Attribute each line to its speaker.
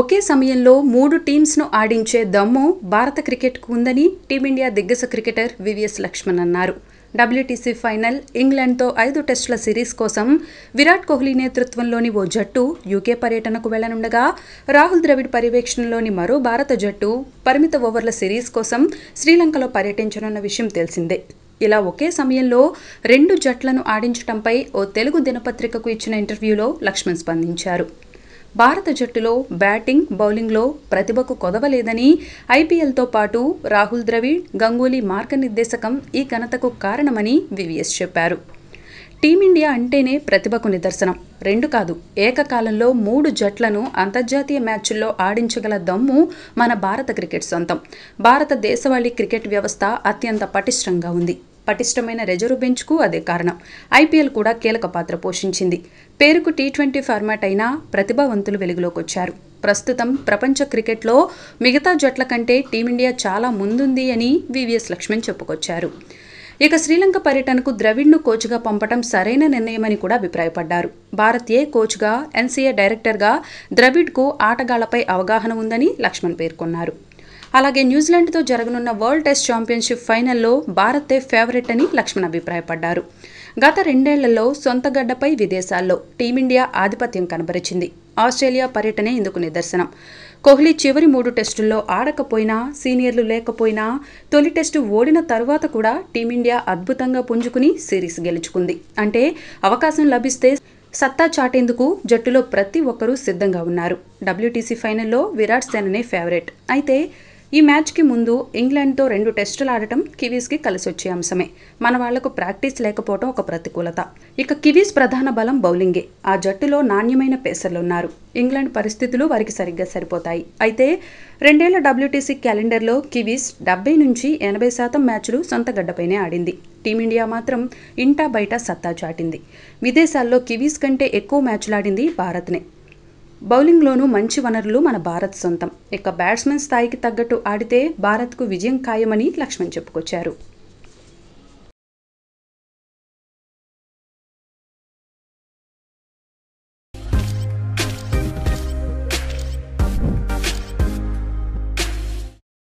Speaker 1: ఒకే సమయంలో మూడు టీమ్స్ను ఆడించే దమ్ము భారత క్రికెట్కు ఉందని టీమిండియా దిగ్గజ క్రికెటర్ వివిఎస్ లక్ష్మణ్ అన్నారు డబ్ల్యూటీసీ ఫైనల్ ఇంగ్లాండ్తో ఐదు టెస్టుల సిరీస్ కోసం విరాట్ కోహ్లీ నేతృత్వంలోని ఓ జట్టు యూకే పర్యటనకు వెళ్లనుండగా రాహుల్ ద్రవిడ్ పర్యవేక్షణలోని మరో భారత జట్టు పరిమిత ఓవర్ల సిరీస్ కోసం శ్రీలంకలో పర్యటించనున్న విషయం తెలిసిందే ఇలా ఒకే సమయంలో రెండు జట్లను ఆడించడంపై ఓ తెలుగు దినపత్రికకు ఇచ్చిన ఇంటర్వ్యూలో లక్ష్మణ్ స్పందించారు భారత జట్టులో బ్యాటింగ్ బౌలింగ్లో ప్రతిభకు కొదవలేదని ఐపీఎల్తో పాటు రాహుల్ ద్రవిడ్ గంగూలీ మార్గనిర్దేశకం ఈ ఘనతకు కారణమని వివిఎస్ చెప్పారు టీమిండియా అంటేనే ప్రతిభకు నిదర్శనం రెండు కాదు ఏకకాలంలో మూడు జట్లను అంతర్జాతీయ మ్యాచ్ల్లో ఆడించగల దమ్ము మన భారత క్రికెట్ సొంతం భారతదేశవాళీ క్రికెట్ వ్యవస్థ అత్యంత పటిష్టంగా ఉంది పటిష్టమైన రిజర్వ్ బెంచ్కు అదే కారణం ఐపీఎల్ కూడా కీలక పాత్ర పోషించింది పేరుకు టీ ట్వంటీ ఫార్మాట్ అయినా ప్రతిభావంతులు వెలుగులోకొచ్చారు ప్రస్తుతం ప్రపంచ క్రికెట్లో మిగతా జట్ల కంటే టీమిండియా చాలా ముందుంది అని వివిఎస్ లక్ష్మణ్ చెప్పుకొచ్చారు ఇక శ్రీలంక పర్యటనకు ద్రవిడ్ను కోచ్గా పంపడం సరైన నిర్ణయమని కూడా అభిప్రాయపడ్డారు భారతీయ కోచ్గా ఎన్సీఏ డైరెక్టర్గా ద్రవిడ్కు ఆటగాళ్లపై అవగాహన ఉందని లక్ష్మణ్ పేర్కొన్నారు అలాగే న్యూజిలాండ్తో జరగనున్న వరల్డ్ టెస్ట్ ఛాంపియన్షిప్ ఫైనల్లో భారతే ఫేవరెట్ అని లక్ష్మణ్ అభిప్రాయపడ్డారు గత రెండేళ్లలో సొంత గడ్డపై విదేశాల్లో టీమిండియా ఆధిపత్యం కనబరిచింది ఆస్ట్రేలియా పర్యటనే ఇందుకు నిదర్శనం కోహ్లీ చివరి మూడు టెస్టుల్లో ఆడకపోయినా సీనియర్లు లేకపోయినా తొలి టెస్టు ఓడిన తర్వాత కూడా టీమిండియా అద్భుతంగా పుంజుకుని సిరీస్ గెలుచుకుంది అంటే అవకాశం లభిస్తే సత్తా చాటేందుకు జట్టులో ప్రతి ఒక్కరూ సిద్ధంగా ఉన్నారు డబ్ల్యూటీసీ ఫైనల్లో విరాట్ సేననే ఫేవరెట్ అయితే ఈ మ్యాచ్కి ముందు ఇంగ్లాండ్తో రెండు టెస్టులు ఆడటం కివీస్కి కలిసొచ్చే అంశమే మన వాళ్లకు ప్రాక్టీస్ లేకపోవడం ఒక ప్రతికూలత ఇక కివీస్ ప్రధాన బలం బౌలింగే ఆ జట్టులో నాణ్యమైన పేసర్లున్నారు ఇంగ్లాండ్ పరిస్థితులు వారికి సరిగ్గా సరిపోతాయి అయితే రెండేళ్ల డబ్ల్యూటీసీ క్యాలెండర్లో కివీస్ డెబ్బై నుంచి ఎనభై శాతం మ్యాచ్లు సొంత గడ్డపైనే ఆడింది టీమిండియా మాత్రం ఇంటా బయట సత్తా చాటింది విదేశాల్లో కివీస్ కంటే ఎక్కువ మ్యాచ్లాడింది భారత్నే బౌలింగ్లోనూ మంచి వనరులు మన భారత్ సొంతం ఇక బ్యాట్స్మెన్ స్థాయికి తగ్గట్టు ఆడితే భారత్కు విజయం ఖాయమని లక్ష్మణ్ చెప్పుకొచ్చారు